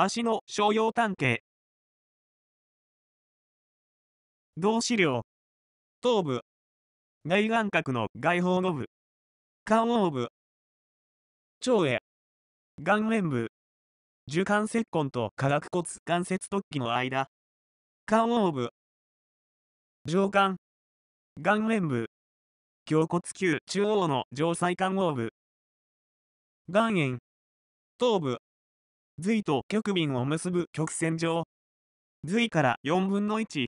足の商用関係動資料。頭部。内眼角の外方の部。肝王部。腸へ。眼面部。樹幹接根と化学骨関節突起の間。肝王部。上肝。眼面部。胸骨球中央の上細肝王部。岩塩頭部。隋と極民を結ぶ曲線上。隋から4分の1。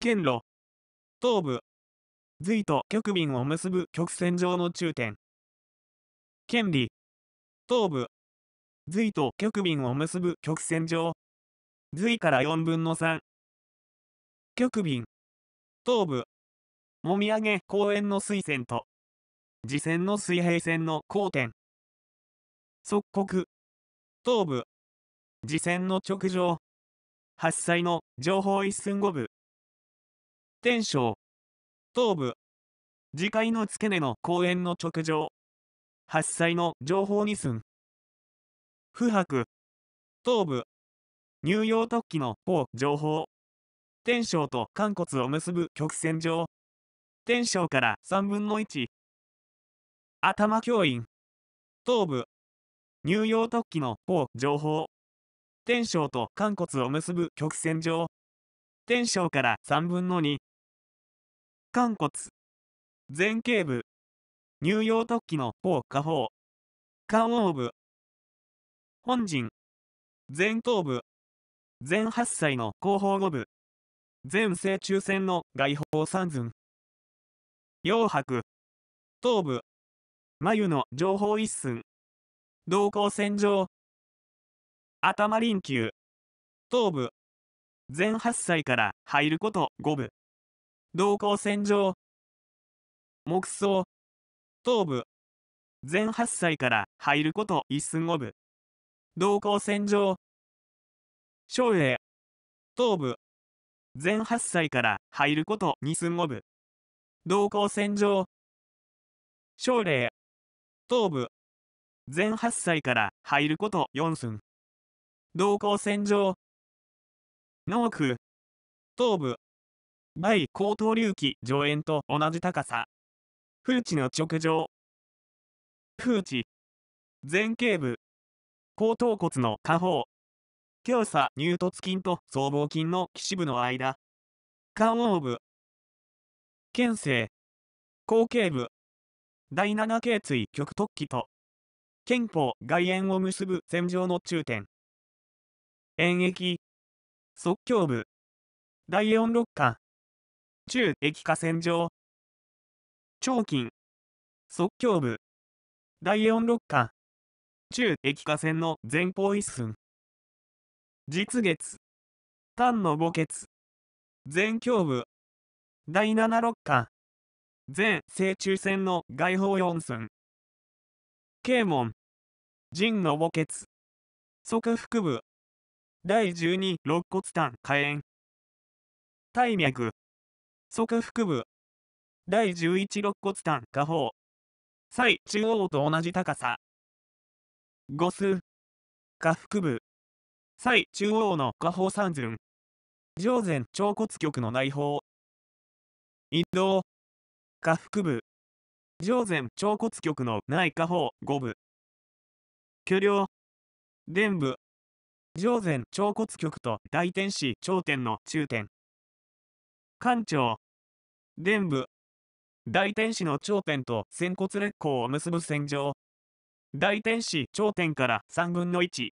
県路。東部。隋と極民を結ぶ曲線上の中点。権利。東部。隋と極民を結ぶ曲線上。隋から4分の3。極民。東部。もみあげ公園の水線と。次線の水平線の交点。即刻。頭部次戦の直上発災の情報一寸五部天章頭部次回の付け根の公園の直上発災の情報二寸不白頭部乳幼突起の方情報天章と肝骨を結ぶ曲線上天章から3分の1頭教員頭部乳幼突起の方情報。天章と肝骨を結ぶ曲線上。天章から3分の2。肝骨。前頸部。乳幼突起の方下方。肝央部。本陣。前頭部。全8歳の後方5部。全正中線の外方三寸。洋白。頭部。眉の情報一寸。動向線上頭輪球頭部全8歳から入ること5部動向線上木葬頭部全8歳から入ること1寸5部動向線上小英頭部全8歳から入ること2寸5部動向線上奨励頭部全8歳から入ること4寸。同行線上。農区。頭部。倍高等隆起上縁と同じ高さ。風地の直上。風地。前頸部。後頭骨の下方。強さ乳突筋と僧帽筋の基部の間。肝王部。腱性。後頸部。第7頸椎極突起と憲法、外縁を結ぶ線上の中点。演疫、即興部、第四六巻、中液化線上、長近即興部、第四六巻、中液化線の前方一寸。実月、単の墓穴、前胸部、第七六巻、全正中線の外方四寸。啓門。腎の墓穴。側腹部。第12、肋骨炭火炎。体脈。側腹部。第11、肋骨炭下方。最中央と同じ高さ。五数。下腹部。最中央の下方三寸。上前腸骨極の内包。移動。下腹部。上前腸骨局の内下方五部。巨量。伝部。上前腸骨局と大天使頂点の中点。官長。伝部。大天使の頂点と仙骨裂孔を結ぶ線上。大天使頂点から3分の1。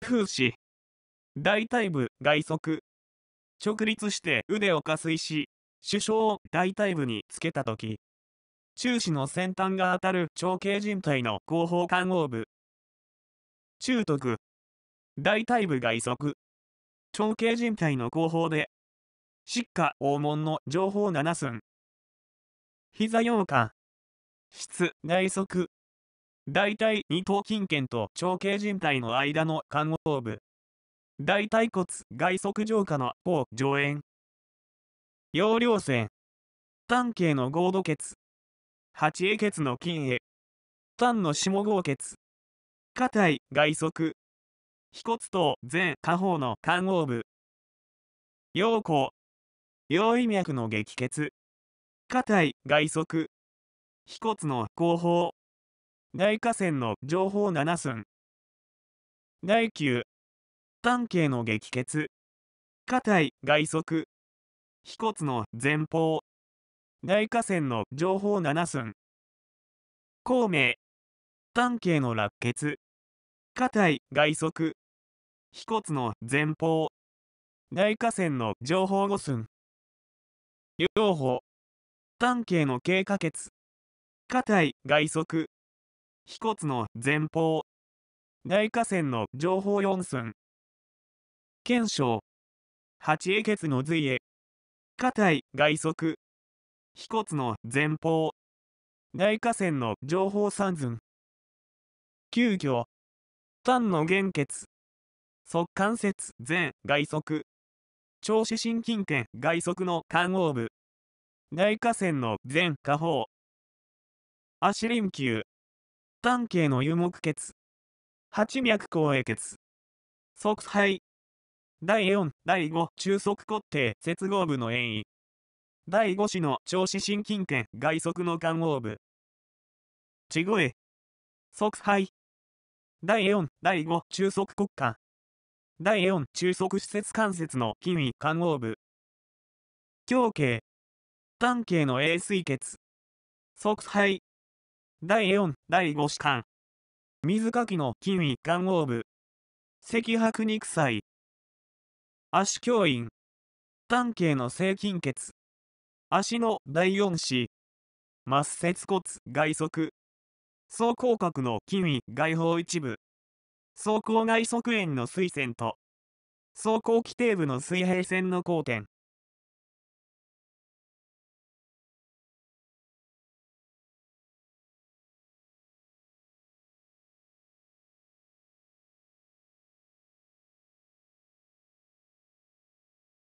風刺。大体部外側。直立して腕を下垂し、首相を大腿部につけたとき、中止の先端が当たる長径人帯の後方肝応部、中徳、大腿部が移長径人帯の後方で、疾下黄門の情報7寸、膝溶羹、質内側、大腿二頭筋腱と長径人帯の間の肝応部、大腿骨、外側上下の甲上縁。容量線。単形の合土血。八栄血の筋栄。単の下合血。下体、外側。飛骨等全下方の肝合部。陽光。陽意脈の激血。下体、外側。飛骨の後方。大下線の上方7寸。第9、端径の激欠下体外側飛骨の前方大河川の情報7寸孔明単径の落血下体外側飛骨の前方大河川の情報5寸両方単径の経過血下体外側飛骨の前方大河川の情報4寸検証。八英傑の髄へ硬い外側飛骨の前方大河川の情報三寸急遽丹の原血側関節前外側長子心筋腱外側の肝応部大河川の前下方足輪球丹形の油木血八脈光栄血側肺第4、第5、中足骨底、接合部の遠位。第5子の長子心筋腱、外側の肝黄部。地声。側肺。第4、第5、中足骨幹。第4、中足施設関節の筋位、肝黄部。胸頸。胆頸の栄水血。側肺。第4、第5子間。水かきの筋位、肝黄部。赤白肉細。足教員単形の性筋血足の第四子末節骨外側総口角の筋位外方一部走行外側縁の垂線と走行基底部の水平線の交点